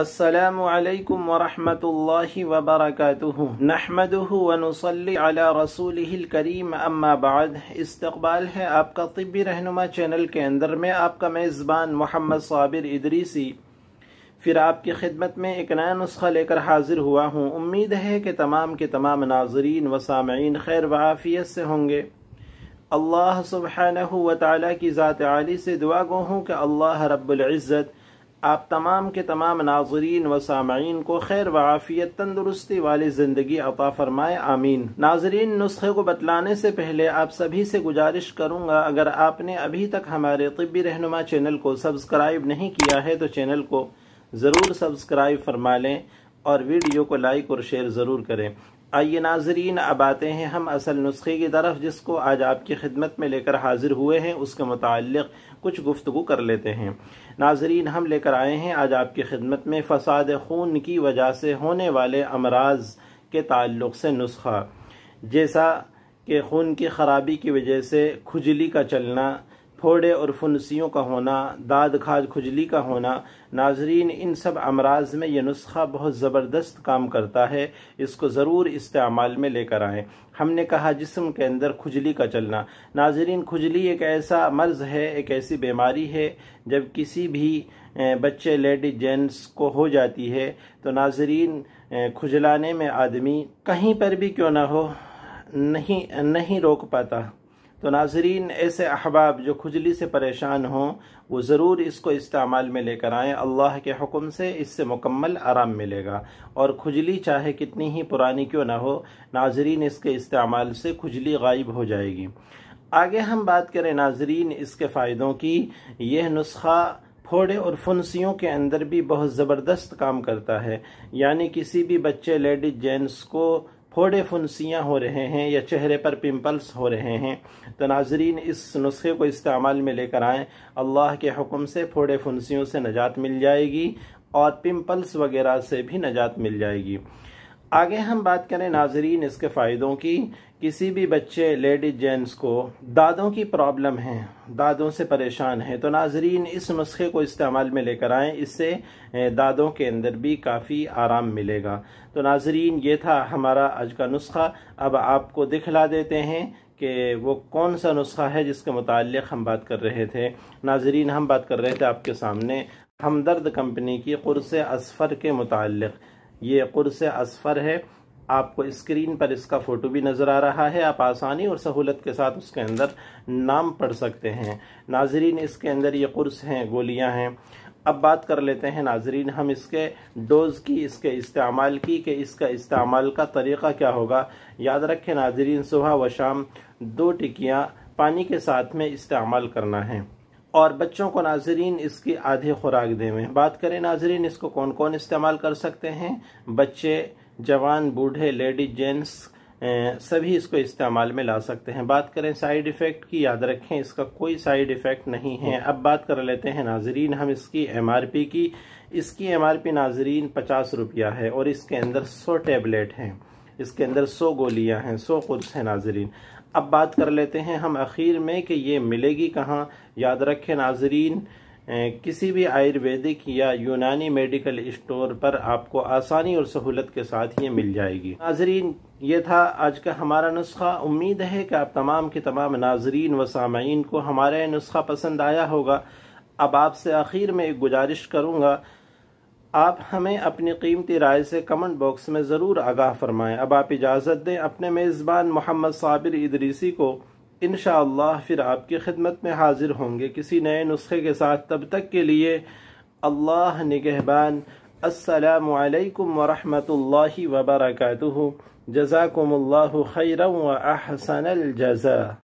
السلام علیکم ورحمۃ اللہ وبرکاتہ نحمده على رسوله الکریم اما بعد استقبال ہے آپ کا طبی رہنما چینل کے اندر میں آپ کا میزبان محمد صابر ادریسی پھر آپ کی خدمت میں ایک نیا نسخہ لے کر حاضر ہوا ہوں امید ہے کہ تمام کے تمام ناظرین و سامعین خیر و عافیت سے ہوں گے اللہ سبحانہ و کی ذات عالی سے دعا گو ہوں کہ اللہ رب العزت آپ تمام کے تمام ناظرین و سامعین کو خیر و عافیت تندرستی والی زندگی عطا فرمائے آمین ناظرین نسخے کو بتلانے سے پہلے آپ سبھی سے گزارش کروں گا اگر آپ نے ابھی تک ہمارے طبی رہنما چینل کو سبسکرائب نہیں کیا ہے تو چینل کو ضرور سبسکرائب فرما لیں اور ویڈیو کو لائک اور شیئر ضرور کریں آئیے ناظرین اب آتے ہیں ہم اصل نسخے کی طرف جس کو آج آپ کی خدمت میں لے کر حاضر ہوئے ہیں اس کے متعلق کچھ گفتگو کر لیتے ہیں ناظرین ہم لے کر آئے ہیں آج آپ کی خدمت میں فساد خون کی وجہ سے ہونے والے امراض کے تعلق سے نسخہ جیسا کہ خون کی خرابی کی وجہ سے کھجلی کا چلنا پھوڑے اور فنسیوں کا ہونا داد کھاج کھجلی کا ہونا ناظرین ان سب امراض میں یہ نسخہ بہت زبردست کام کرتا ہے اس کو ضرور استعمال میں لے کر آئیں ہم نے کہا جسم کے اندر کھجلی کا چلنا ناظرین کھجلی ایک ایسا مرض ہے ایک ایسی بیماری ہے جب کسی بھی بچے لیڈی جینٹس کو ہو جاتی ہے تو ناظرین کھجلانے میں آدمی کہیں پر بھی کیوں نہ ہو نہیں روک پاتا تو ناظرین ایسے احباب جو کھجلی سے پریشان ہوں وہ ضرور اس کو استعمال میں لے کر آئیں اللہ کے حکم سے اس سے مکمل آرام ملے گا اور کھجلی چاہے کتنی ہی پرانی کیوں نہ ہو ناظرین اس کے استعمال سے کھجلی غائب ہو جائے گی آگے ہم بات کریں ناظرین اس کے فائدوں کی یہ نسخہ پھوڑے اور فنسیوں کے اندر بھی بہت زبردست کام کرتا ہے یعنی کسی بھی بچے لیڈیز جینٹس کو پھوڑے فنسیاں ہو رہے ہیں یا چہرے پر پمپلز ہو رہے ہیں تو ناظرین اس نسخے کو استعمال میں لے کر آئیں اللہ کے حکم سے پھوڑے فنسیوں سے نجات مل جائے گی اور پمپلز وغیرہ سے بھی نجات مل جائے گی آگے ہم بات کریں ناظرین اس کے فائدوں کی کسی بھی بچے لیڈی جینٹس کو دادوں کی پرابلم ہے دادوں سے پریشان ہیں تو ناظرین اس نسخے کو استعمال میں لے کر آئیں اس سے دادوں کے اندر بھی کافی آرام ملے گا تو ناظرین یہ تھا ہمارا آج کا نسخہ اب آپ کو دکھلا دیتے ہیں کہ وہ کون سا نسخہ ہے جس کے متعلق ہم بات کر رہے تھے ناظرین ہم بات کر رہے تھے آپ کے سامنے ہمدرد کمپنی کی قرص اصفر کے متعلق یہ قرص اسفر ہے آپ کو اسکرین پر اس کا فوٹو بھی نظر آ رہا ہے آپ آسانی اور سہولت کے ساتھ اس کے اندر نام پڑھ سکتے ہیں ناظرین اس کے اندر یہ قرص ہیں گولیاں ہیں اب بات کر لیتے ہیں ناظرین ہم اس کے ڈوز کی اس کے استعمال کی کہ اس کا استعمال کا طریقہ کیا ہوگا یاد رکھیں ناظرین صبح و شام دو ٹکیاں پانی کے ساتھ میں استعمال کرنا ہے اور بچوں کو ناظرین اس کی آدھی خوراک دے میں بات کریں ناظرین اس کو کون کون استعمال کر سکتے ہیں بچے جوان بوڑھے لیڈی جینٹس سبھی اس کو استعمال میں لا سکتے ہیں بات کریں سائیڈ ایفیکٹ کی یاد رکھیں اس کا کوئی سائیڈ ایفیکٹ نہیں ہے اب بات کر لیتے ہیں ناظرین ہم اس کی ایم آر پی کی اس کی ایم آر پی ناظرین پچاس روپیہ ہے اور اس کے اندر سو ٹیبلیٹ ہیں اس کے اندر سو گولیاں ہیں سو ہیں ناظرین اب بات کر لیتے ہیں ہم اخیر میں کہ یہ ملے گی کہاں یاد رکھے ناظرین کسی بھی یا یونانی میڈیکل اسٹور پر آپ کو آسانی اور سہولت کے ساتھ یہ مل جائے گی ناظرین یہ تھا آج کا ہمارا نسخہ امید ہے کہ آپ تمام کے تمام ناظرین و سامعین کو ہمارا نسخہ پسند آیا ہوگا اب آپ سے آخر میں ایک گزارش کروں گا آپ ہمیں اپنی قیمتی رائے سے کمنٹ باکس میں ضرور آگاہ فرمائیں اب آپ اجازت دیں اپنے میزبان محمد صابر ادریسی کو انشاءاللہ پھر آپ کی خدمت میں حاضر ہوں گے کسی نئے نسخے کے ساتھ تب تک کے لیے اللہ نگہبان السلام علیکم ورحمت اللہ وبرکاتہ جزاکم اللہ خیرا و احسن الجزا